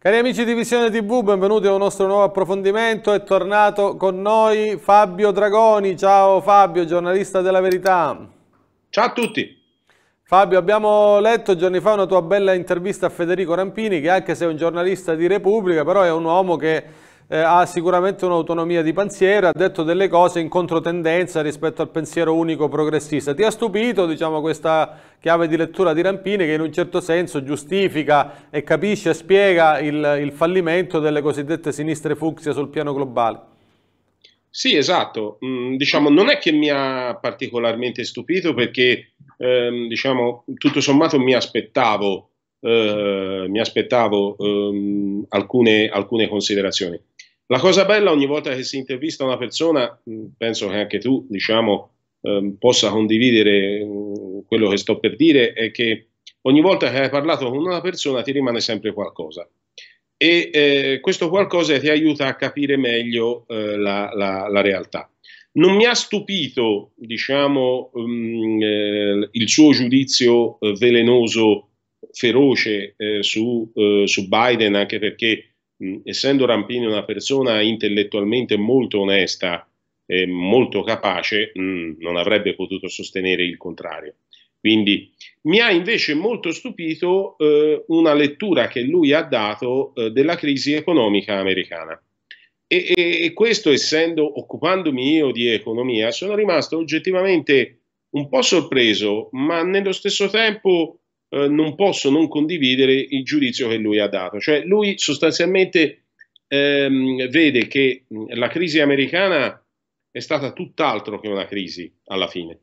Cari amici di Visione TV, benvenuti a un nostro nuovo approfondimento. È tornato con noi Fabio Dragoni. Ciao Fabio, giornalista della Verità. Ciao a tutti. Fabio, abbiamo letto giorni fa una tua bella intervista a Federico Rampini, che anche se è un giornalista di Repubblica, però è un uomo che eh, ha sicuramente un'autonomia di pensiero, ha detto delle cose in controtendenza rispetto al pensiero unico progressista. Ti ha stupito diciamo, questa chiave di lettura di Rampini che in un certo senso giustifica e capisce e spiega il, il fallimento delle cosiddette sinistre fucsia sul piano globale? Sì, esatto. Mm, diciamo, non è che mi ha particolarmente stupito perché, ehm, diciamo, tutto sommato mi aspettavo, eh, mi aspettavo ehm, alcune, alcune, considerazioni. La cosa bella ogni volta che si intervista una persona, penso che anche tu diciamo, eh, possa condividere quello che sto per dire, è che ogni volta che hai parlato con una persona ti rimane sempre qualcosa e eh, questo qualcosa ti aiuta a capire meglio eh, la, la, la, realtà. Non mi ha stupito, diciamo, um, eh, il suo giudizio eh, velenoso, feroce eh, su, eh, su, Biden, anche perché Mm, essendo Rampini una persona intellettualmente molto onesta e molto capace, mm, non avrebbe potuto sostenere il contrario. Quindi mi ha invece molto stupito eh, una lettura che lui ha dato eh, della crisi economica americana. E, e, e, questo, essendo occupandomi io di economia, sono rimasto oggettivamente un po' sorpreso, ma nello stesso tempo eh, non posso non condividere il giudizio che lui ha dato. Cioè lui sostanzialmente ehm, vede che la crisi americana è stata tutt'altro che una crisi alla fine,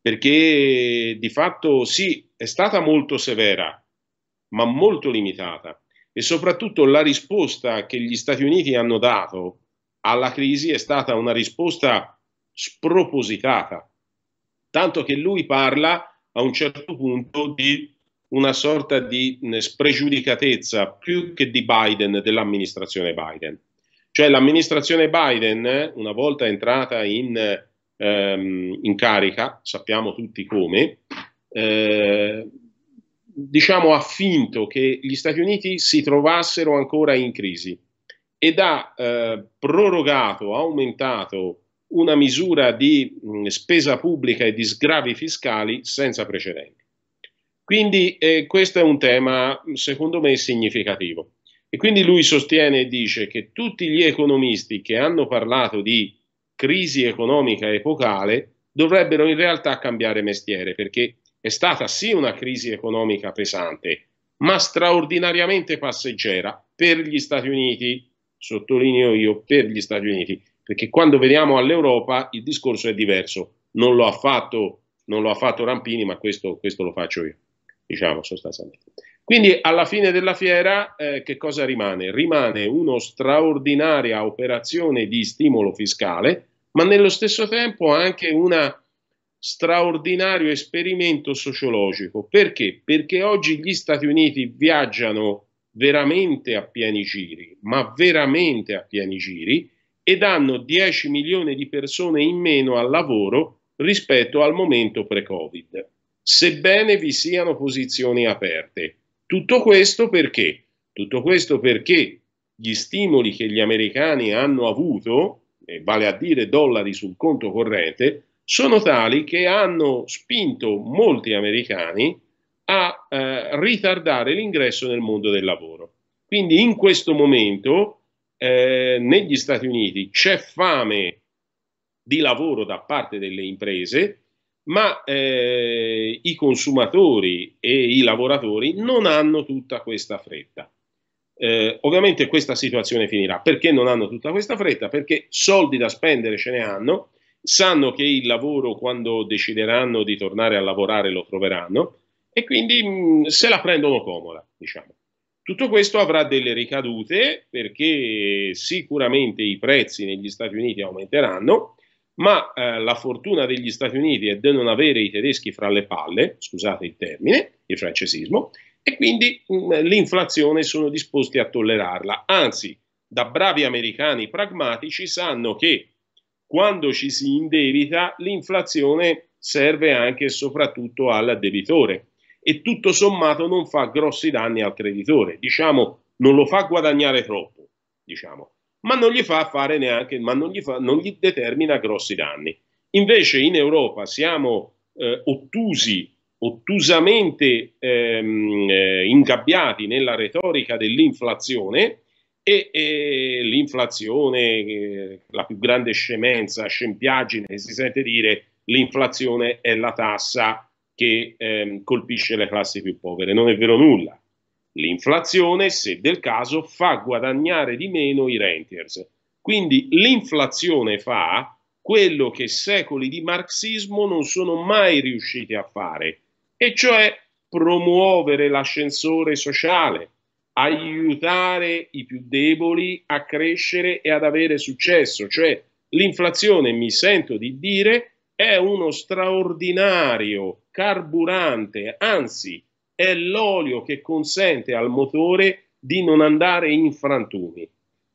perché di fatto sì, è stata molto severa, ma molto limitata e soprattutto la risposta che gli Stati Uniti hanno dato alla crisi è stata una risposta spropositata, tanto che lui parla a un certo punto di una sorta di spregiudicatezza più che di Biden, dell'amministrazione Biden. Cioè l'amministrazione Biden, una volta entrata in, ehm, in carica, sappiamo tutti come, eh, diciamo ha finto che gli Stati Uniti si trovassero ancora in crisi ed ha eh, prorogato, aumentato una misura di spesa pubblica e di sgravi fiscali senza precedenti. Quindi eh, questo è un tema, secondo me, significativo. E quindi lui sostiene e dice che tutti gli economisti che hanno parlato di crisi economica epocale dovrebbero in realtà cambiare mestiere, perché è stata sì una crisi economica pesante, ma straordinariamente passeggera per gli Stati Uniti, sottolineo io, per gli Stati Uniti, perché quando vediamo all'Europa il discorso è diverso. Non lo ha fatto, lo ha fatto Rampini, ma questo, questo, lo faccio io, diciamo sostanzialmente. Quindi alla fine della fiera eh, che cosa rimane? Rimane una straordinaria operazione di stimolo fiscale, ma nello stesso tempo anche uno straordinario esperimento sociologico. Perché? Perché oggi gli Stati Uniti viaggiano veramente a pieni giri, ma veramente a pieni giri, ed hanno 10 milioni di persone in meno al lavoro rispetto al momento pre-Covid, sebbene vi siano posizioni aperte. Tutto questo perché? Tutto questo perché gli stimoli che gli americani hanno avuto, vale a dire dollari sul conto corrente, sono tali che hanno spinto molti americani a eh, ritardare l'ingresso nel mondo del lavoro. Quindi in questo momento eh, negli Stati Uniti c'è fame di lavoro da parte delle imprese, ma eh, i consumatori e i lavoratori non hanno tutta questa fretta. Eh, ovviamente questa situazione finirà. Perché non hanno tutta questa fretta? Perché soldi da spendere ce ne hanno, sanno che il lavoro quando decideranno di tornare a lavorare lo troveranno e quindi mh, mm, se la prendono comoda, diciamo. Tutto questo avrà delle ricadute perché sicuramente i prezzi negli Stati Uniti aumenteranno, ma eh, la fortuna degli Stati Uniti è di non avere i tedeschi fra le palle, scusate il termine, il francesismo, e quindi mh, mm, l'inflazione sono disposti a tollerarla. Anzi, da bravi americani pragmatici sanno che quando ci si indebita l'inflazione serve anche e soprattutto al debitore e tutto sommato non fa grossi danni al creditore, diciamo non lo fa guadagnare troppo, diciamo, ma non gli fa fare neanche, ma non gli, fa, non gli determina grossi danni. Invece in Europa siamo eh, ottusi, ottusamente ehm, eh, ingabbiati nella retorica dell'inflazione e, e l'inflazione, eh, la più grande scemenza, scempiaggine si sente dire, l'inflazione è la tassa che ehm, colpisce le classi più povere. Non è vero nulla. L'inflazione, se del caso, fa guadagnare di meno i renters. Quindi l'inflazione fa quello che secoli di marxismo non sono mai riusciti a fare, e cioè promuovere l'ascensore sociale, aiutare i più deboli a crescere e ad avere successo. Cioè l'inflazione, mi sento di dire, è uno straordinario carburante, anzi è l'olio che consente al motore di non andare in frantumi.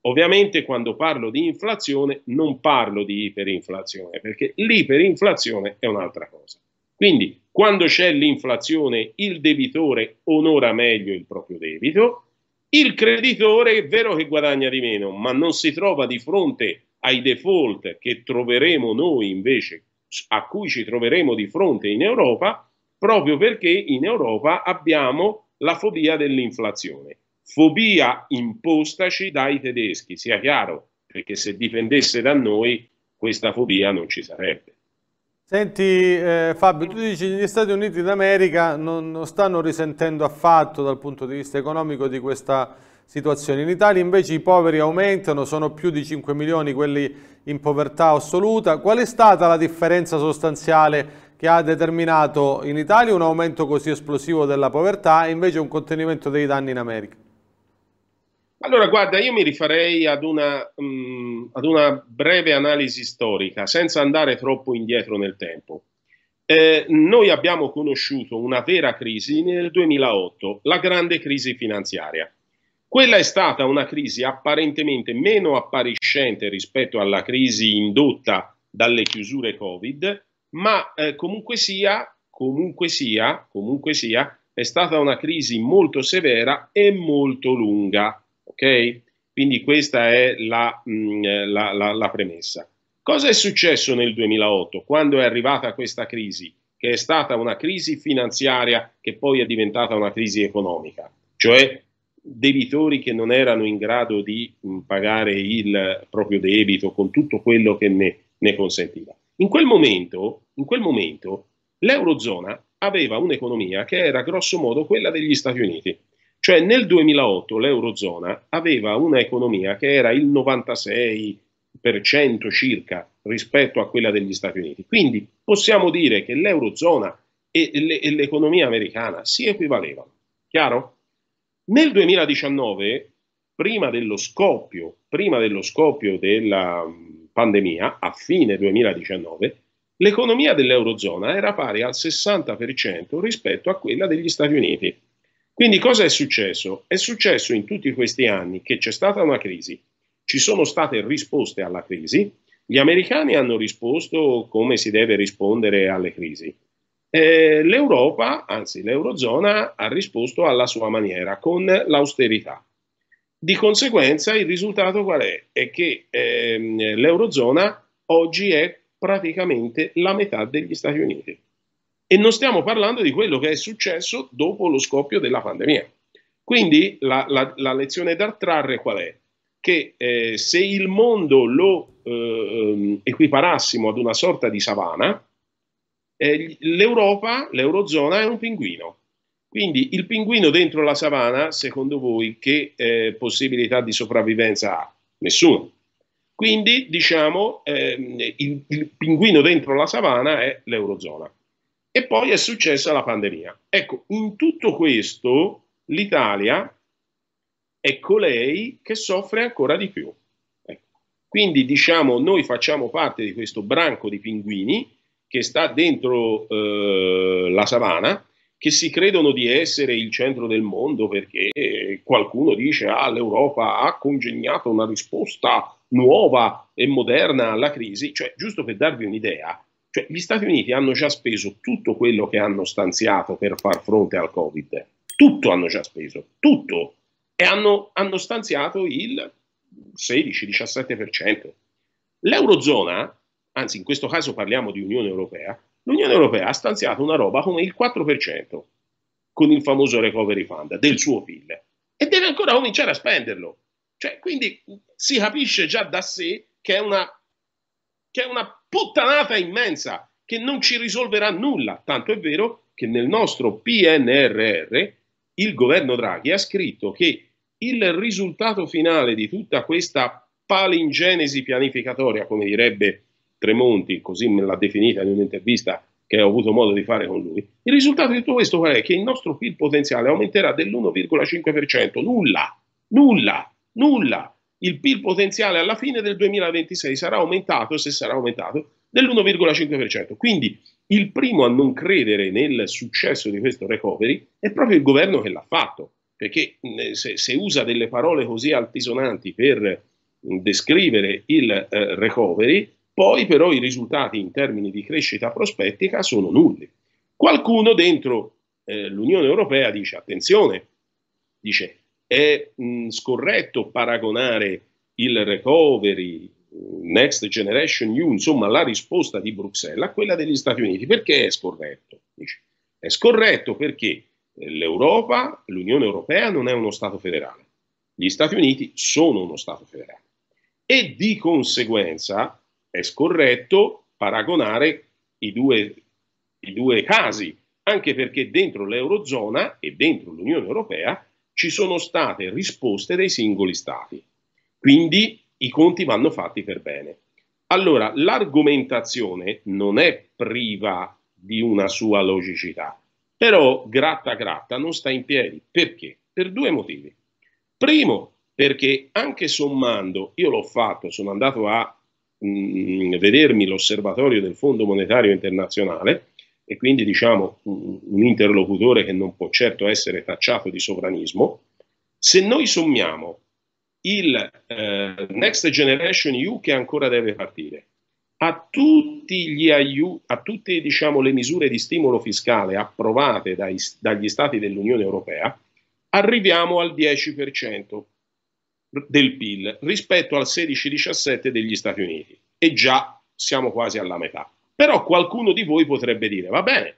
Ovviamente quando parlo di inflazione non parlo di iperinflazione, perché l'iperinflazione è un'altra cosa. Quindi quando c'è l'inflazione il debitore onora meglio il proprio debito, il creditore è vero che guadagna di meno, ma non si trova di fronte ai default che troveremo noi invece a cui ci troveremo di fronte in Europa proprio perché in Europa abbiamo la fobia dell'inflazione. Fobia impostaci dai tedeschi, sia chiaro, perché se dipendesse da noi questa fobia non ci sarebbe. Senti eh, Fabio, tu dici che gli Stati Uniti d'America non, non stanno risentendo affatto dal punto di vista economico di questa situazione. In Italia invece i poveri aumentano, sono più di 5 milioni quelli in povertà assoluta. Qual è stata la differenza sostanziale che ha determinato in Italia un aumento così esplosivo della povertà e invece un contenimento dei danni in America? Allora, guarda, io mi rifarei ad una, mh, mm, ad una breve analisi storica, senza andare troppo indietro nel tempo. Eh, noi abbiamo conosciuto una vera crisi nel 2008, la grande crisi finanziaria. Quella è stata una crisi apparentemente meno appariscente rispetto alla crisi indotta dalle chiusure Covid, ma eh, comunque, sia, comunque, sia, comunque sia, è stata una crisi molto severa e molto lunga. Ok? Quindi questa è la, mh, mm, eh, la, la, la premessa. Cosa è successo nel 2008 quando è arrivata questa crisi, che è stata una crisi finanziaria che poi è diventata una crisi economica? Cioè debitori che non erano in grado di mh, pagare il proprio debito con tutto quello che ne, ne consentiva. In quel, momento, in quel momento l'Eurozona aveva un'economia che era grosso modo quella degli Stati Uniti. Cioè nel 2008 l'Eurozona aveva un'economia che era il 96% circa rispetto a quella degli Stati Uniti. Quindi possiamo dire che l'Eurozona e, l'economia americana si equivalevano. Chiaro? Nel 2019, prima dello scoppio, prima dello scoppio della mm, pandemia, a fine 2019, l'economia dell'Eurozona era pari al 60% rispetto a quella degli Stati Uniti. Quindi cosa è successo? È successo in tutti questi anni che c'è stata una crisi, ci sono state risposte alla crisi, gli americani hanno risposto come si deve rispondere alle crisi, eh, L'Europa, anzi l'Eurozona, ha risposto alla sua maniera con l'austerità. Di conseguenza il risultato qual è? È che ehm, l'Eurozona oggi è praticamente la metà degli Stati Uniti. E non stiamo parlando di quello che è successo dopo lo scoppio della pandemia. Quindi la, la, la lezione da trarre qual è? Che eh, se il mondo lo eh, equiparassimo ad una sorta di savana, eh, l'Europa, l'Eurozona è un pinguino. Quindi il pinguino dentro la savana, secondo voi, che eh, possibilità di sopravvivenza ha? Nessuna. Quindi, diciamo, eh, il, il pinguino dentro la savana è l'Eurozona. E poi è successa la pandemia. Ecco, in tutto questo l'Italia è colei che soffre ancora di più. Ecco. Quindi, diciamo, noi facciamo parte di questo branco di pinguini che sta dentro eh, la savana, che si credono di essere il centro del mondo perché qualcuno dice ah l'Europa ha congegnato una risposta nuova e moderna alla crisi, cioè giusto per darvi un'idea, cioè, gli Stati Uniti hanno già speso tutto quello che hanno stanziato per far fronte al Covid, tutto hanno già speso, tutto, e hanno, hanno stanziato il 16-17%. L'Eurozona anzi in questo caso parliamo di Unione Europea, l'Unione Europea ha stanziato una roba come il 4% con il famoso recovery fund del suo PIL e deve ancora cominciare a spenderlo. Cioè, quindi si capisce già da sé che è una, che è una puttanata immensa che non ci risolverà nulla, tanto è vero che nel nostro PNRR il governo Draghi ha scritto che il risultato finale di tutta questa palingenesi pianificatoria, come direbbe Tremonti, così me l'ha definita in un'intervista che ho avuto modo di fare con lui, il risultato di tutto questo qual è? Che il nostro PIL potenziale aumenterà dell'1,5%, nulla, nulla, nulla. Il PIL potenziale alla fine del 2026 sarà aumentato, se sarà aumentato, dell'1,5%. Quindi il primo a non credere nel successo di questo recovery è proprio il governo che l'ha fatto, perché se, se usa delle parole così altisonanti per descrivere il eh, recovery, poi però i risultati in termini di crescita prospettica sono nulli. Qualcuno dentro eh, l'Unione Europea dice attenzione, dice è mh, scorretto paragonare il recovery, Next Generation EU, insomma la risposta di Bruxelles a quella degli Stati Uniti. Perché è scorretto? Dice. È scorretto perché eh, l'Europa, l'Unione Europea non è uno Stato federale, gli Stati Uniti sono uno Stato federale e di conseguenza è scorretto paragonare i due, i due casi, anche perché dentro l'Eurozona e dentro l'Unione Europea ci sono state risposte dei singoli Stati. Quindi i conti vanno fatti per bene. Allora, l'argomentazione non è priva di una sua logicità, però gratta gratta non sta in piedi. Perché? Per due motivi. Primo, perché anche sommando, io l'ho fatto, sono andato a mh, mm, vedermi l'osservatorio del Fondo Monetario Internazionale e quindi diciamo un, un interlocutore che non può certo essere tacciato di sovranismo, se noi sommiamo il eh, Next Generation EU che ancora deve partire, a, aiu- a tutte diciamo, le misure di stimolo fiscale approvate dai, dagli Stati dell'Unione Europea, arriviamo al 10% del PIL rispetto al 16-17 degli Stati Uniti e già siamo quasi alla metà. Però qualcuno di voi potrebbe dire, va bene,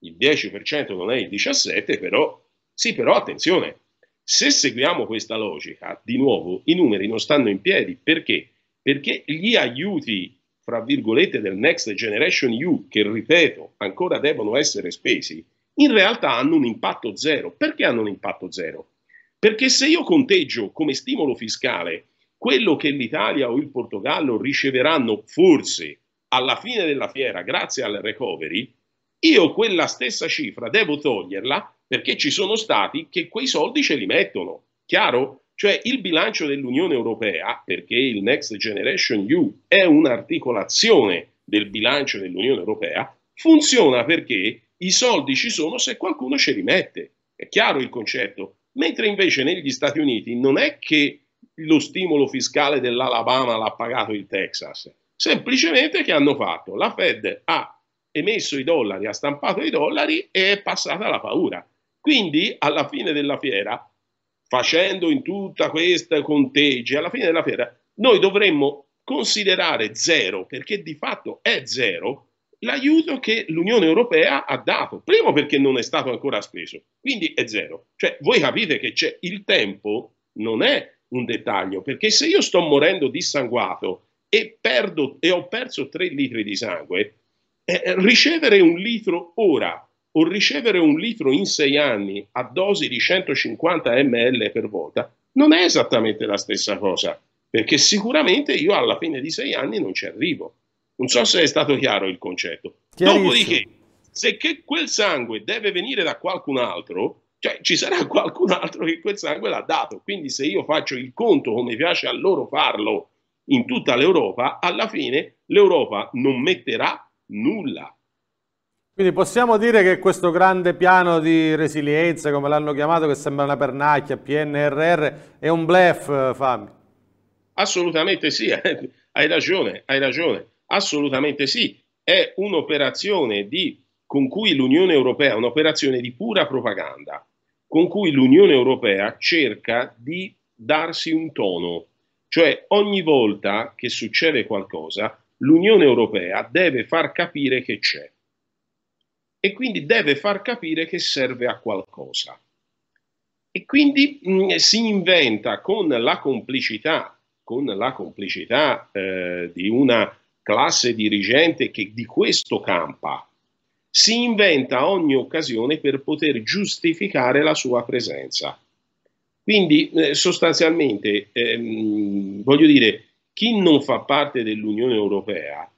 il 10% non è il 17%, però sì, però attenzione, se seguiamo questa logica, di nuovo i numeri non stanno in piedi, perché? Perché gli aiuti, fra virgolette, del Next Generation EU, che ripeto, ancora devono essere spesi, in realtà hanno un impatto zero. Perché hanno un impatto zero? Perché se io conteggio come stimolo fiscale quello che l'Italia o il Portogallo riceveranno forse alla fine della fiera grazie al recovery, io quella stessa cifra devo toglierla perché ci sono stati che quei soldi ce li mettono. Chiaro? Cioè il bilancio dell'Unione Europea, perché il Next Generation EU è un'articolazione del bilancio dell'Unione Europea, funziona perché i soldi ci sono se qualcuno ce li mette. È chiaro il concetto? Mentre invece negli Stati Uniti non è che lo stimolo fiscale dell'Alabama l'ha pagato il Texas, semplicemente che hanno fatto? La Fed ha emesso i dollari, ha stampato i dollari e è passata la paura. Quindi alla fine della fiera, facendo in tutta questa conteggi, alla fine della fiera noi dovremmo considerare zero, perché di fatto è zero, l'aiuto che l'Unione Europea ha dato, primo perché non è stato ancora speso, quindi è zero. Cioè, voi capite che c'è il tempo, non è un dettaglio, perché se io sto morendo dissanguato e, perdo, e ho perso 3 litri di sangue, eh, ricevere un litro ora o ricevere un litro in 6 anni a dosi di 150 ml per volta non è esattamente la stessa cosa, perché sicuramente io alla fine di 6 anni non ci arrivo. Non so se è stato chiaro il concetto. Dopodiché, se che quel sangue deve venire da qualcun altro, cioè ci sarà qualcun altro che quel sangue l'ha dato. Quindi se io faccio il conto come piace a loro farlo in tutta l'Europa, alla fine l'Europa non metterà nulla. Quindi possiamo dire che questo grande piano di resilienza, come l'hanno chiamato, che sembra una pernacchia, PNRR, è un blef, eh, Fabio? Assolutamente sì, eh. hai ragione, hai ragione. Assolutamente sì, è un'operazione di, con cui l'Unione Europea, un'operazione di pura propaganda, con cui l'Unione Europea cerca di darsi un tono, cioè ogni volta che succede qualcosa l'Unione Europea deve far capire che c'è e quindi deve far capire che serve a qualcosa. E quindi mh, mm, si inventa con la complicità, con la complicità eh, di una classe dirigente che di questo campa, si inventa ogni occasione per poter giustificare la sua presenza. Quindi eh, sostanzialmente, ehm, voglio dire, chi non fa parte dell'Unione Europea,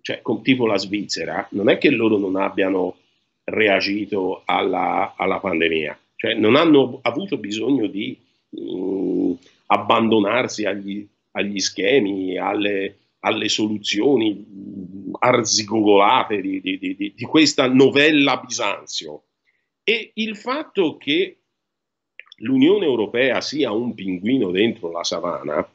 cioè con, tipo la Svizzera, non è che loro non abbiano reagito alla, alla pandemia, cioè non hanno avuto bisogno di mh, mm, abbandonarsi agli, agli schemi, alle, alle soluzioni mm, arzigogolate di, di, di, di, questa novella Bisanzio. E il fatto che l'Unione Europea sia un pinguino dentro la savana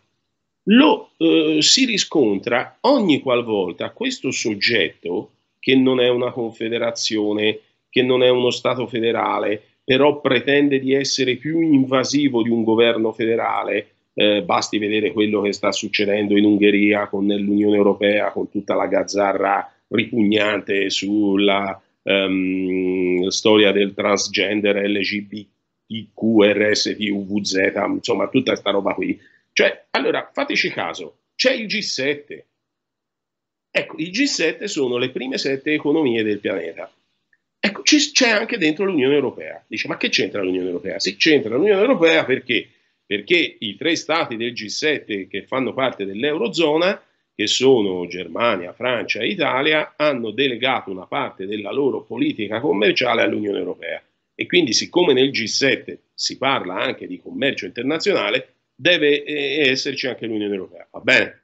lo eh, si riscontra ogni qualvolta questo soggetto, che non è una confederazione, che non è uno Stato federale, però pretende di essere più invasivo di un governo federale, eh, basti vedere quello che sta succedendo in Ungheria con l'Unione Europea, con tutta la gazzarra ripugnante sulla ehm, storia del transgender LGBTQRSTUVZ, insomma tutta questa roba qui. Cioè, allora, fateci caso, c'è il G7. Ecco, i G7 sono le prime sette economie del pianeta. Ecco, c'è anche dentro l'Unione Europea. Dice, ma che c'entra l'Unione Europea? Sì, c'entra l'Unione Europea perché perché i tre stati del G7 che fanno parte dell'Eurozona, che sono Germania, Francia e Italia, hanno delegato una parte della loro politica commerciale all'Unione Europea. E quindi, siccome nel G7 si parla anche di commercio internazionale, deve eh, esserci anche l'Unione Europea. Va bene?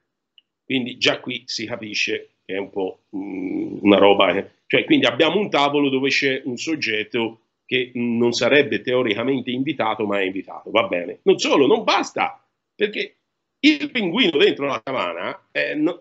Quindi già qui si capisce che è un po' mh, mm, una roba. Eh? Cioè, quindi abbiamo un tavolo dove c'è un soggetto che non sarebbe teoricamente invitato, ma è invitato, va bene. Non solo, non basta, perché il pinguino dentro la savana eh, no,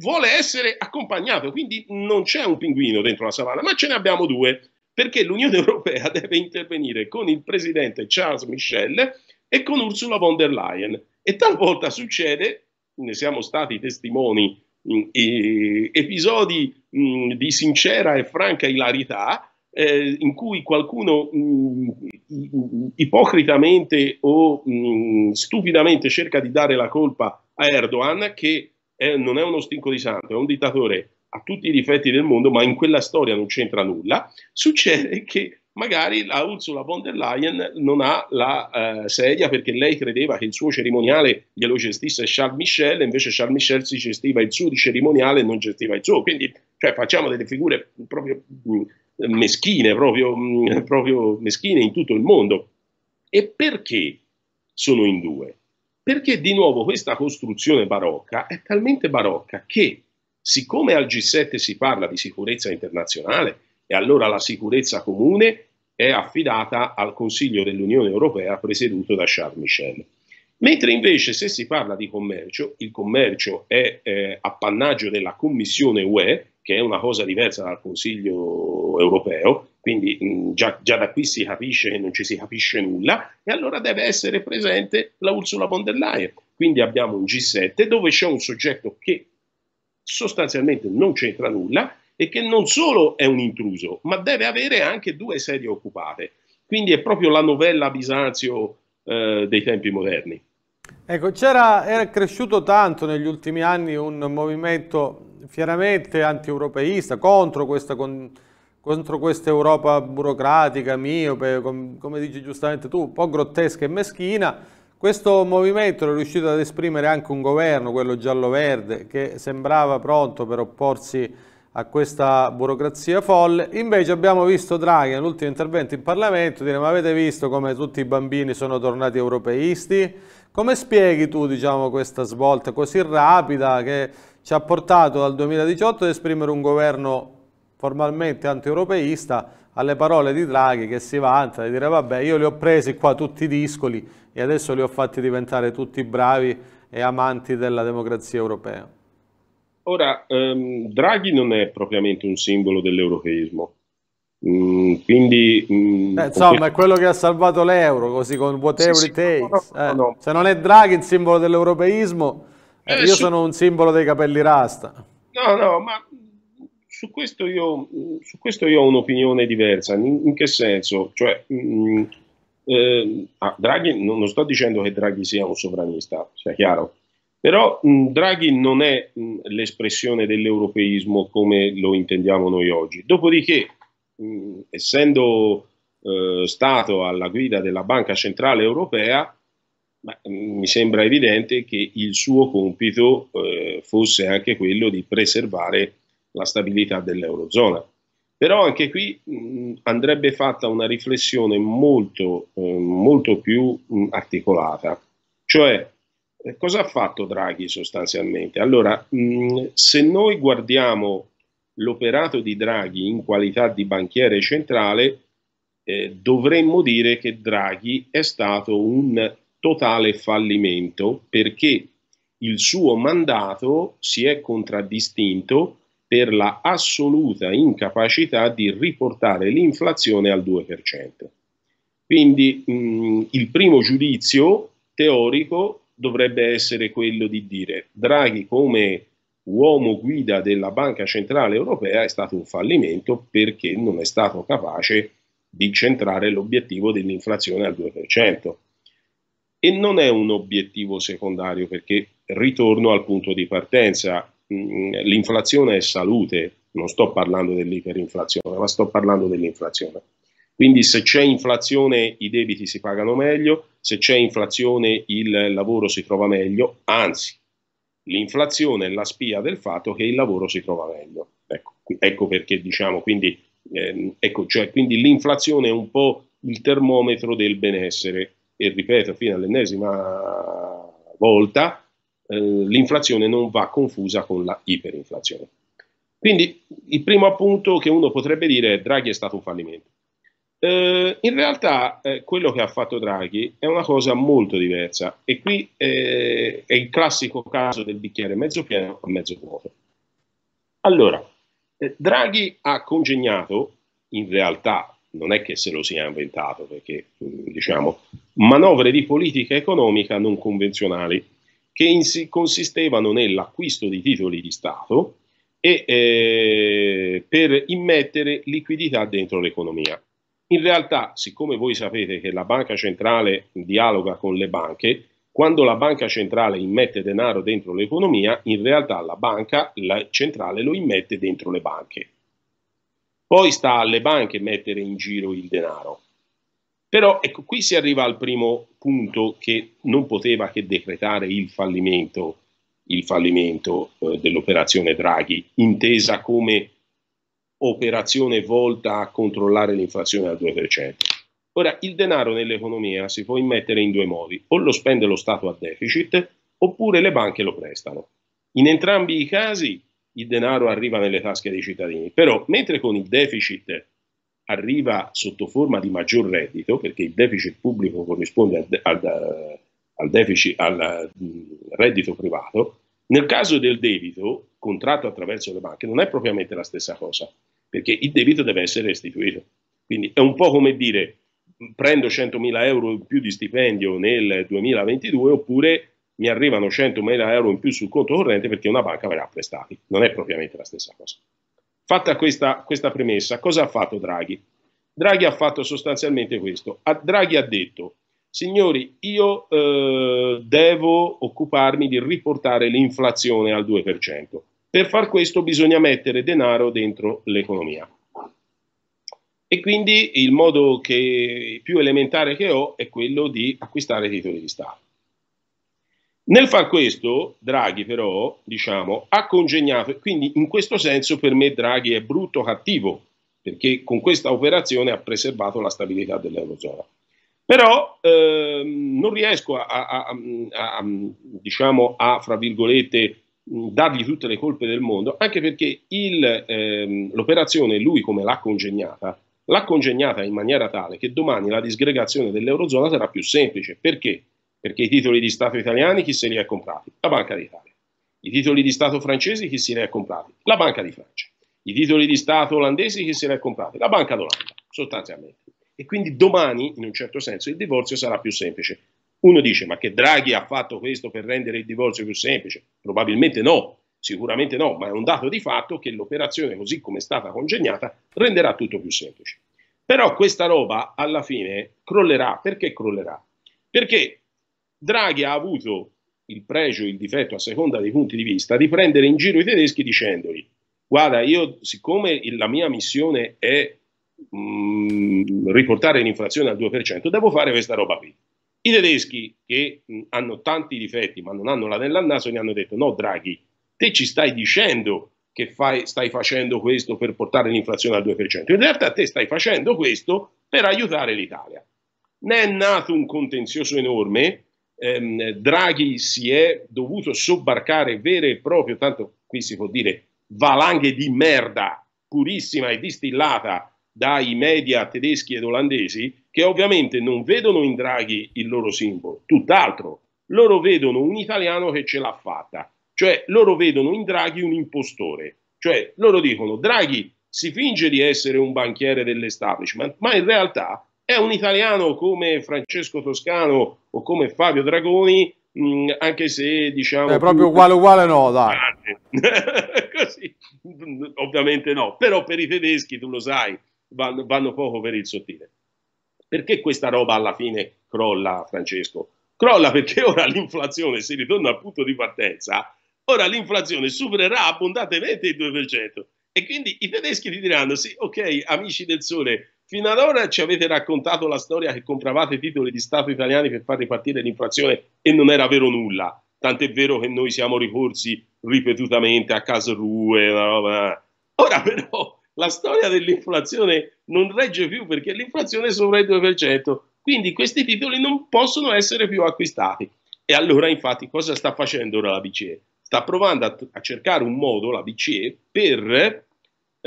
vuole essere accompagnato, quindi non c'è un pinguino dentro la savana, ma ce ne abbiamo due, perché l'Unione Europea deve intervenire con il presidente Charles Michel e con Ursula von der Leyen. E talvolta succede, ne siamo stati testimoni, mh, eh, episodi mh, mm, di sincera e franca ilarità, eh, in cui qualcuno mh, mm, ipocritamente o mh, mm, stupidamente cerca di dare la colpa a Erdogan, che è, non è uno stinco di santo, è un dittatore a tutti i difetti del mondo, ma in quella storia non c'entra nulla, succede che magari la Ursula von der Leyen non ha la eh, sedia perché lei credeva che il suo cerimoniale glielo gestisse Charles Michel, invece Charles Michel si gestiva il suo cerimoniale e non gestiva il suo. Quindi cioè, facciamo delle figure proprio mh, mm, meschine, proprio, mm, proprio meschine in tutto il mondo. E perché sono in due? Perché di nuovo questa costruzione barocca è talmente barocca che siccome al G7 si parla di sicurezza internazionale e allora la sicurezza comune è affidata al Consiglio dell'Unione Europea presieduto da Charles Michel. Mentre invece se si parla di commercio, il commercio è eh, appannaggio della Commissione UE, che è una cosa diversa dal Consiglio europeo, quindi mh, mm, già, già, da qui si capisce che non ci si capisce nulla e allora deve essere presente la Ursula von der Leyen. Quindi abbiamo un G7 dove c'è un soggetto che sostanzialmente non c'entra nulla e che non solo è un intruso, ma deve avere anche due sedie occupate. Quindi è proprio la novella Bisanzio eh, dei tempi moderni. Ecco, era cresciuto tanto negli ultimi anni un movimento fieramente anti-europeista contro questa... Con contro questa Europa burocratica, miope, com come dici giustamente tu, un po' grottesca e meschina, questo movimento è riuscito ad esprimere anche un governo, quello giallo-verde, che sembrava pronto per opporsi a questa burocrazia folle. Invece abbiamo visto Draghi nell'ultimo intervento in Parlamento dire ma avete visto come tutti i bambini sono tornati europeisti? Come spieghi tu diciamo, questa svolta così rapida che ci ha portato dal 2018 ad esprimere un governo formalmente anti-europeista alle parole di Draghi che si vanta di dire vabbè io li ho presi qua tutti i discoli e adesso li ho fatti diventare tutti bravi e amanti della democrazia europea. Ora, ehm, Draghi non è propriamente un simbolo dell'europeismo, mm, quindi... Mm, eh, insomma, questo... è quello che ha salvato l'euro, così con whatever sì, sì, it takes. No, no, eh, no. Se non è Draghi il simbolo dell'europeismo, eh, eh io sì. sono un simbolo dei capelli rasta. No, no, ma su questo io, mm, su questo io ho un'opinione diversa. In, in che senso? Cioè, mh, mm, eh, ah, Draghi, non, non, sto dicendo che Draghi sia un sovranista, sia chiaro, però mh, mm, Draghi non è mh, l'espressione dell'europeismo come lo intendiamo noi oggi. Dopodiché, essendo eh, stato alla guida della Banca Centrale Europea, Beh, mi sembra evidente che il suo compito eh, fosse anche quello di preservare la stabilità dell'Eurozona. Però anche qui mh, andrebbe fatta una riflessione molto, eh, molto più mh, articolata. Cioè, eh, cosa ha fatto Draghi sostanzialmente? Allora, mh, se noi guardiamo l'operato di Draghi in qualità di banchiere centrale, eh, dovremmo dire che Draghi è stato un totale fallimento perché il suo mandato si è contraddistinto per la assoluta incapacità di riportare l'inflazione al 2%. Quindi mh, mm, il primo giudizio teorico dovrebbe essere quello di dire Draghi come uomo guida della Banca Centrale Europea è stato un fallimento perché non è stato capace di centrare l'obiettivo dell'inflazione al 2%. E non è un obiettivo secondario perché ritorno al punto di partenza, Mm, l'inflazione è salute, non sto parlando dell'iperinflazione, ma sto parlando dell'inflazione. Quindi se c'è inflazione i debiti si pagano meglio, se c'è inflazione il lavoro si trova meglio, anzi, l'inflazione è la spia del fatto che il lavoro si trova meglio. Ecco, ecco perché diciamo, quindi, eh, ecco, cioè, quindi l'inflazione è un po' il termometro del benessere e ripeto fino all'ennesima volta eh, l'inflazione non va confusa con la iperinflazione. Quindi il primo appunto che uno potrebbe dire è Draghi è stato un fallimento. Eh, in realtà eh, quello che ha fatto Draghi è una cosa molto diversa e qui eh, è il classico caso del bicchiere mezzo pieno o mezzo vuoto. Allora, eh, Draghi ha congegnato, in realtà non è che se lo sia inventato, perché diciamo manovre di politica economica non convenzionali che in, consistevano nell'acquisto di titoli di Stato e eh, per immettere liquidità dentro l'economia. In realtà, siccome voi sapete che la banca centrale dialoga con le banche, quando la banca centrale immette denaro dentro l'economia, in realtà la banca la centrale lo immette dentro le banche. Poi sta alle banche mettere in giro il denaro. Però ecco, qui si arriva al primo punto che non poteva che decretare il fallimento, il fallimento eh, dell'operazione Draghi, intesa come operazione volta a controllare l'inflazione al 2%. Ora, il denaro nell'economia si può immettere in due modi, o lo spende lo Stato a deficit, oppure le banche lo prestano. In entrambi i casi il denaro arriva nelle tasche dei cittadini, però mentre con il deficit arriva sotto forma di maggior reddito, perché il deficit pubblico corrisponde al, al, eh, al, deficit, al mm, reddito privato, nel caso del debito contratto attraverso le banche non è propriamente la stessa cosa, perché il debito deve essere restituito. Quindi è un po' come dire mm, prendo 100.000 euro in più di stipendio nel 2022 oppure mi arrivano 100.000 euro in più sul conto corrente perché una banca verrà prestati. Non è propriamente la stessa cosa. Fatta questa, questa premessa, cosa ha fatto Draghi? Draghi ha fatto sostanzialmente questo. A Draghi ha detto, signori, io eh, devo occuparmi di riportare l'inflazione al 2%. Per far questo bisogna mettere denaro dentro l'economia. E quindi il modo che, più elementare che ho è quello di acquistare titoli di Stato. Nel far questo, Draghi però, diciamo, ha congegnato, quindi in questo senso per me Draghi è brutto cattivo, perché con questa operazione ha preservato la stabilità dell'Eurozona. Però ehm, non riesco a, a, a, a, diciamo, a, fra virgolette, dargli tutte le colpe del mondo, anche perché il, ehm, l'operazione, lui come l'ha congegnata, l'ha congegnata in maniera tale che domani la disgregazione dell'Eurozona sarà più semplice. Perché? perché i titoli di Stato italiani chi se li ha comprati? La Banca d'Italia. I titoli di Stato francesi chi se li ha comprati? La Banca di Francia. I titoli di Stato olandesi chi se li ha comprati? La Banca d'Olanda, sostanzialmente. E quindi domani, in un certo senso, il divorzio sarà più semplice. Uno dice, ma che Draghi ha fatto questo per rendere il divorzio più semplice? Probabilmente no, sicuramente no, ma è un dato di fatto che l'operazione così come è stata congegnata renderà tutto più semplice. Però questa roba alla fine crollerà. Perché crollerà? Perché Draghi ha avuto il pregio e il difetto, a seconda dei punti di vista, di prendere in giro i tedeschi dicendogli guarda, io siccome la mia missione è mh, mm, riportare l'inflazione al 2%, devo fare questa roba qui. I tedeschi, che mh, mm, hanno tanti difetti ma non hanno la nella naso, gli hanno detto no Draghi, te ci stai dicendo che fai, stai facendo questo per portare l'inflazione al 2%, in realtà te stai facendo questo per aiutare l'Italia. Ne è nato un contenzioso enorme ehm, Draghi si è dovuto sobbarcare vere e proprie, tanto qui si può dire, valanghe di merda purissima e distillata dai media tedeschi ed olandesi, che ovviamente non vedono in Draghi il loro simbolo, tutt'altro, loro vedono un italiano che ce l'ha fatta, cioè loro vedono in Draghi un impostore, cioè loro dicono Draghi si finge di essere un banchiere dell'establishment, ma in realtà è un italiano come Francesco Toscano o come Fabio Dragoni, mh, mm, anche se diciamo... È proprio uguale uguale no, dai. Così, ovviamente no, però per i tedeschi, tu lo sai, vanno, vanno poco per il sottile. Perché questa roba alla fine crolla, Francesco? Crolla perché ora l'inflazione, si ritorna al punto di partenza, ora l'inflazione supererà abbondantemente il 2% e quindi i tedeschi ti diranno sì, ok, amici del sole, Fino ad ora ci avete raccontato la storia che compravate titoli di Stato italiani per far ripartire l'inflazione e non era vero nulla. Tant'è vero che noi siamo ricorsi ripetutamente a Caserue. Ora però la storia dell'inflazione non regge più perché l'inflazione è sopra il 2%, quindi questi titoli non possono essere più acquistati. E allora infatti cosa sta facendo ora la BCE? Sta provando a, a cercare un modo la BCE per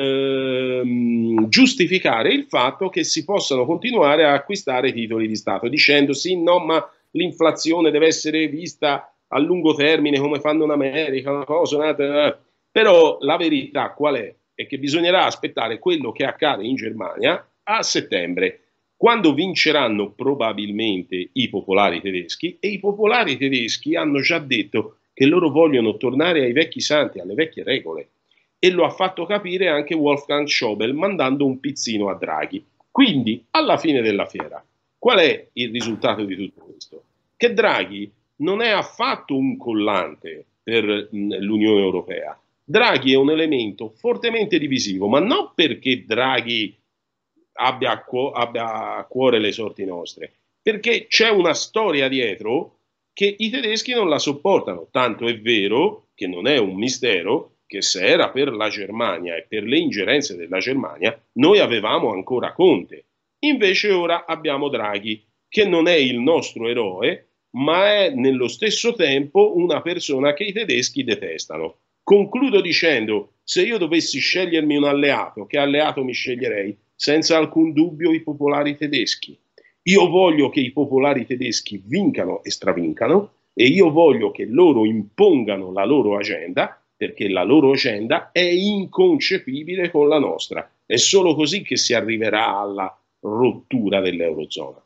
ehm, giustificare il fatto che si possano continuare a acquistare titoli di Stato, dicendo sì, no, ma l'inflazione deve essere vista a lungo termine come fanno in America, una cosa, un'altra. Però la verità qual è? È che bisognerà aspettare quello che accade in Germania a settembre, quando vinceranno probabilmente i popolari tedeschi e i popolari tedeschi hanno già detto che loro vogliono tornare ai vecchi santi, alle vecchie regole e lo ha fatto capire anche Wolfgang Schäuble mandando un pizzino a Draghi. Quindi, alla fine della fiera, qual è il risultato di tutto questo? Che Draghi non è affatto un collante per mm, l'Unione Europea. Draghi è un elemento fortemente divisivo, ma non perché Draghi abbia a, cu- abbia a cuore le sorti nostre, perché c'è una storia dietro che i tedeschi non la sopportano, tanto è vero che non è un mistero che se era per la Germania e per le ingerenze della Germania, noi avevamo ancora Conte. Invece ora abbiamo Draghi, che non è il nostro eroe, ma è nello stesso tempo una persona che i tedeschi detestano. Concludo dicendo, se io dovessi scegliermi un alleato, che alleato mi sceglierei? Senza alcun dubbio i popolari tedeschi. Io voglio che i popolari tedeschi vincano e stravincano e io voglio che loro impongano la loro agenda perché la loro agenda è inconcepibile con la nostra. È solo così che si arriverà alla rottura dell'Eurozona.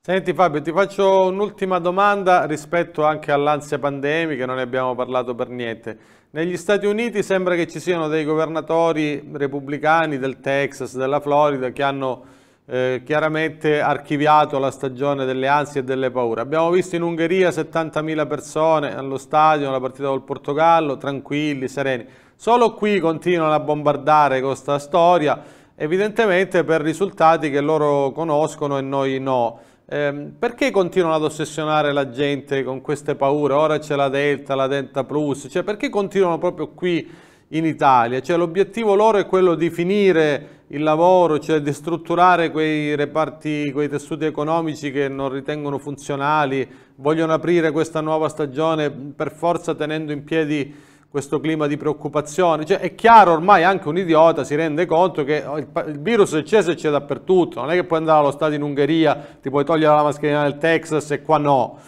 Senti Fabio, ti faccio un'ultima domanda rispetto anche all'ansia pandemica, non ne abbiamo parlato per niente. Negli Stati Uniti sembra che ci siano dei governatori repubblicani del Texas, della Florida, che hanno eh, chiaramente archiviato la stagione delle ansie e delle paure. Abbiamo visto in Ungheria 70.000 persone allo stadio, nella partita col Portogallo, tranquilli, sereni. Solo qui continuano a bombardare questa storia, evidentemente per risultati che loro conoscono e noi no. Ehm, perché continuano ad ossessionare la gente con queste paure? Ora c'è la Delta, la Delta Plus, cioè perché continuano proprio qui in Italia. Cioè, l'obiettivo loro è quello di finire il lavoro, cioè di strutturare quei reparti, quei tessuti economici che non ritengono funzionali, vogliono aprire questa nuova stagione per forza tenendo in piedi questo clima di preoccupazione. Cioè, è chiaro ormai anche un idiota si rende conto che il virus c'è se c'è dappertutto, non è che puoi andare allo Stato in Ungheria, ti puoi togliere la mascherina del Texas e qua no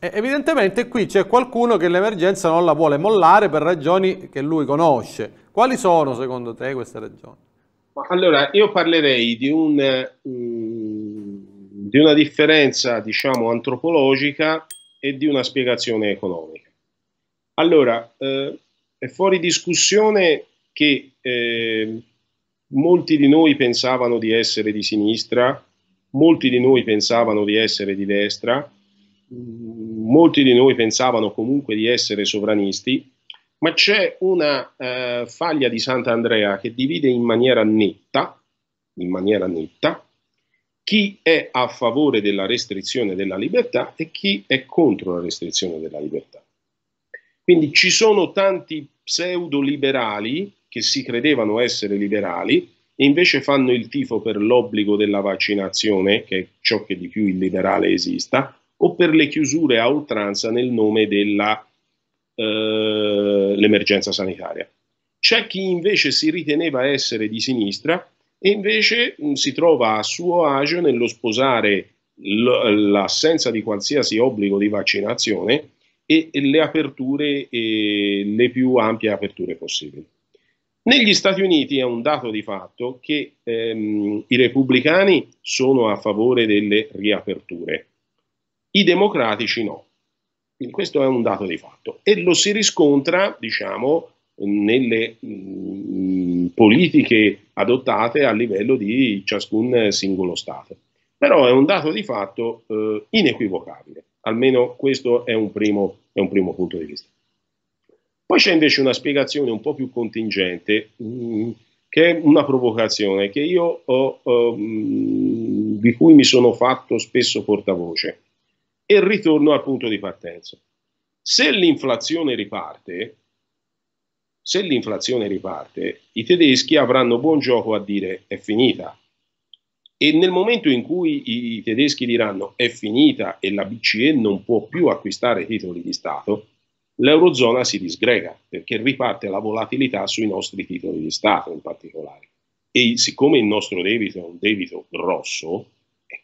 evidentemente qui c'è qualcuno che l'emergenza non la vuole mollare per ragioni che lui conosce. Quali sono secondo te queste ragioni? Allora, io parlerei di, un, mm, di una differenza, diciamo, antropologica e di una spiegazione economica. Allora, eh, è fuori discussione che eh, molti di noi pensavano di essere di sinistra, molti di noi pensavano di essere di destra, molti di noi pensavano comunque di essere sovranisti, ma c'è una eh, faglia di Sant'Andrea che divide in maniera netta, in maniera netta, chi è a favore della restrizione della libertà e chi è contro la restrizione della libertà. Quindi ci sono tanti pseudo-liberali che si credevano essere liberali e invece fanno il tifo per l'obbligo della vaccinazione, che è ciò che di più illiberale esista, o per le chiusure a oltranza nel nome dell'emergenza eh, sanitaria. C'è chi invece si riteneva essere di sinistra e invece mh, mm, si trova a suo agio nello sposare l'assenza di qualsiasi obbligo di vaccinazione e le aperture, e le più ampie aperture possibili. Negli Stati Uniti è un dato di fatto che ehm, i repubblicani sono a favore delle riaperture, i democratici no. Quindi questo è un dato di fatto e lo si riscontra, diciamo, nelle mh, mm, politiche adottate a livello di ciascun singolo Stato. Però è un dato di fatto eh, inequivocabile, almeno questo è un, primo, è un, primo, punto di vista. Poi c'è invece una spiegazione un po' più contingente, mh, mm, che è una provocazione che io ho, ho, mh, mm, di cui mi sono fatto spesso portavoce e ritorno al punto di partenza. Se l'inflazione riparte, se l'inflazione riparte, i tedeschi avranno buon gioco a dire è finita. E nel momento in cui i tedeschi diranno è finita e la BCE non può più acquistare titoli di Stato, l'Eurozona si disgrega perché riparte la volatilità sui nostri titoli di Stato in particolare. E siccome il nostro debito è un debito grosso,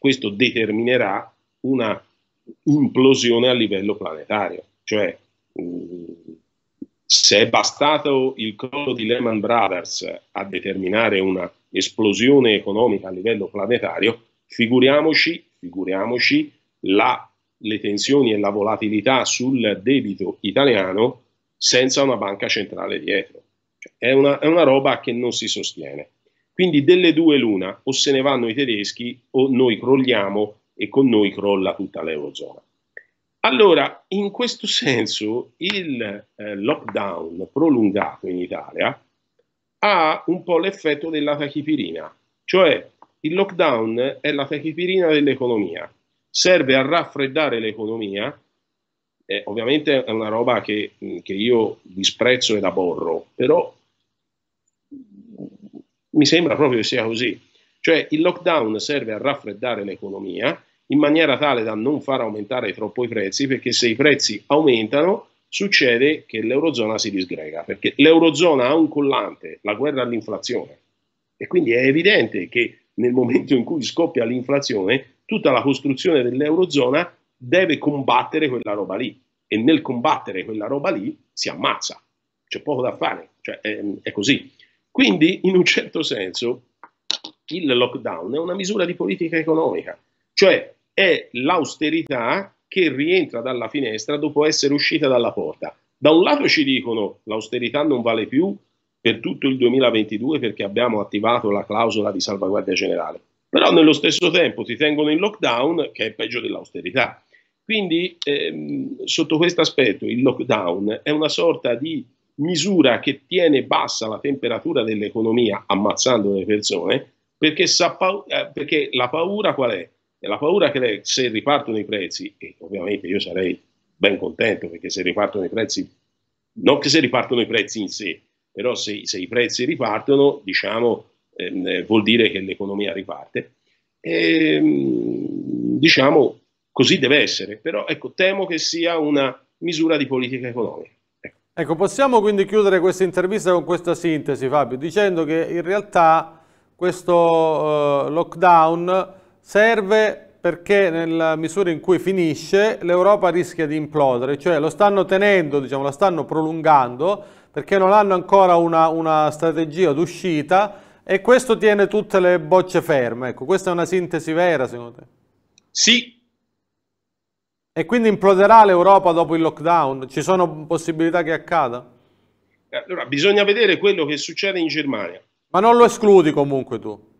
questo determinerà una implosione a livello planetario. Cioè, mm, se è bastato il crollo di Lehman Brothers a determinare una esplosione economica a livello planetario, figuriamoci, figuriamoci la, le tensioni e la volatilità sul debito italiano senza una banca centrale dietro. Cioè, è, una, è una roba che non si sostiene. Quindi delle due l'una, o se ne vanno i tedeschi o noi crolliamo e con noi crolla tutta l'Eurozona. Allora, in questo senso, il eh, lockdown prolungato in Italia ha un po' l'effetto della tachipirina, cioè il lockdown è la tachipirina dell'economia, serve a raffreddare l'economia, eh, ovviamente è una roba che, che io disprezzo e aborro, però mi sembra proprio che sia così, cioè il lockdown serve a raffreddare l'economia, in maniera tale da non far aumentare troppo i prezzi, perché se i prezzi aumentano succede che l'Eurozona si disgrega, perché l'Eurozona ha un collante, la guerra all'inflazione. E quindi è evidente che nel momento in cui scoppia l'inflazione, tutta la costruzione dell'Eurozona deve combattere quella roba lì. E nel combattere quella roba lì si ammazza. C'è poco da fare, cioè, è, è così. Quindi, in un certo senso, il lockdown è una misura di politica economica, cioè è l'austerità che rientra dalla finestra dopo essere uscita dalla porta. Da un lato ci dicono l'austerità non vale più per tutto il 2022 perché abbiamo attivato la clausola di salvaguardia generale, però nello stesso tempo ti tengono in lockdown che è peggio dell'austerità. Quindi ehm, sotto questo aspetto il lockdown è una sorta di misura che tiene bassa la temperatura dell'economia ammazzando le persone perché, sa, eh, perché la paura qual è? E la paura che le, se ripartono i prezzi, e ovviamente io sarei ben contento perché se ripartono i prezzi, non che se ripartono i prezzi in sé, però se, se i prezzi ripartono, diciamo, ehm, eh, vuol dire che l'economia riparte. E, ehm, diciamo, così deve essere, però ecco, temo che sia una misura di politica economica. Ecco. ecco, possiamo quindi chiudere questa intervista con questa sintesi, Fabio, dicendo che in realtà questo uh, lockdown serve perché nella misura in cui finisce l'Europa rischia di implodere, cioè lo stanno tenendo, diciamo, la stanno prolungando perché non hanno ancora una, una strategia d'uscita e questo tiene tutte le bocce ferme. Ecco, questa è una sintesi vera secondo te? Sì. E quindi imploderà l'Europa dopo il lockdown? Ci sono possibilità che accada? Eh, allora, bisogna vedere quello che succede in Germania. Ma non lo escludi comunque tu?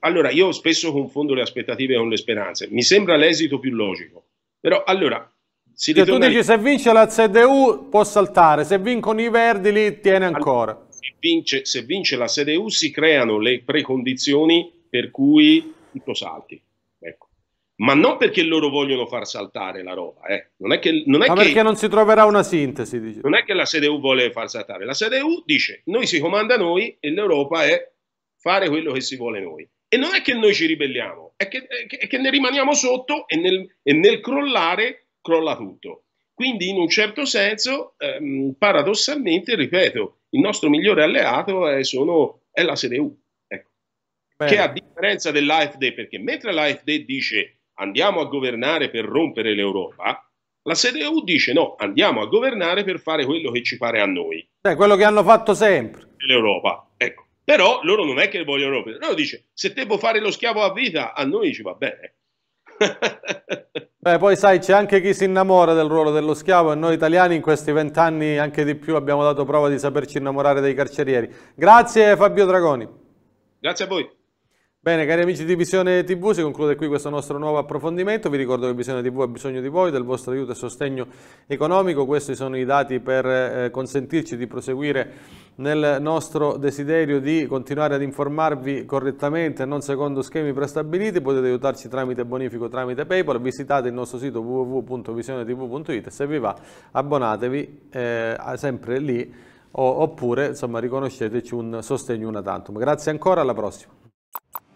allora io spesso confondo le aspettative con le speranze, mi sembra l'esito più logico, però allora si cioè, ritorna... Tu dici se vince la CDU può saltare, se vincono i Verdi li tiene ancora. Allora, se, vince, se vince la CDU si creano le precondizioni per cui tutto salti ecco. ma non perché loro vogliono far saltare la roba, eh. non è che, non è ma perché che, non si troverà una sintesi. Dice. Non è che la CDU vuole far saltare, la CDU dice noi si comanda noi e l'Europa è fare quello che si vuole noi. E non è che noi ci ribelliamo, è che, è che, è che ne rimaniamo sotto e nel, e nel, crollare crolla tutto. Quindi in un certo senso, ehm, paradossalmente, ripeto, il nostro migliore alleato è, sono, è la CDU, ecco. che a differenza dell'AFD, perché mentre l'AFD dice andiamo a governare per rompere l'Europa, la CDU dice no, andiamo a governare per fare quello che ci pare a noi. Beh, quello che hanno fatto sempre. L'Europa. Però loro non è che vogliono rompere, loro dice se devo fare lo schiavo a vita, a noi ci va bene. Beh, poi sai, c'è anche chi si innamora del ruolo dello schiavo e noi italiani in questi vent'anni anche di più abbiamo dato prova di saperci innamorare dei carcerieri. Grazie Fabio Dragoni. Grazie a voi. Bene, cari amici di Visione TV, si conclude qui questo nostro nuovo approfondimento. Vi ricordo che Visione TV ha bisogno di voi, del vostro aiuto e sostegno economico. Questi sono i dati per eh, consentirci di proseguire nel nostro desiderio di continuare ad informarvi correttamente e non secondo schemi prestabiliti. Potete aiutarci tramite bonifico, tramite PayPal. Visitate il nostro sito www.visionetv.it e se vi va abbonatevi eh, sempre lì oppure insomma, riconosceteci un sostegno una tantum. Grazie ancora, alla prossima.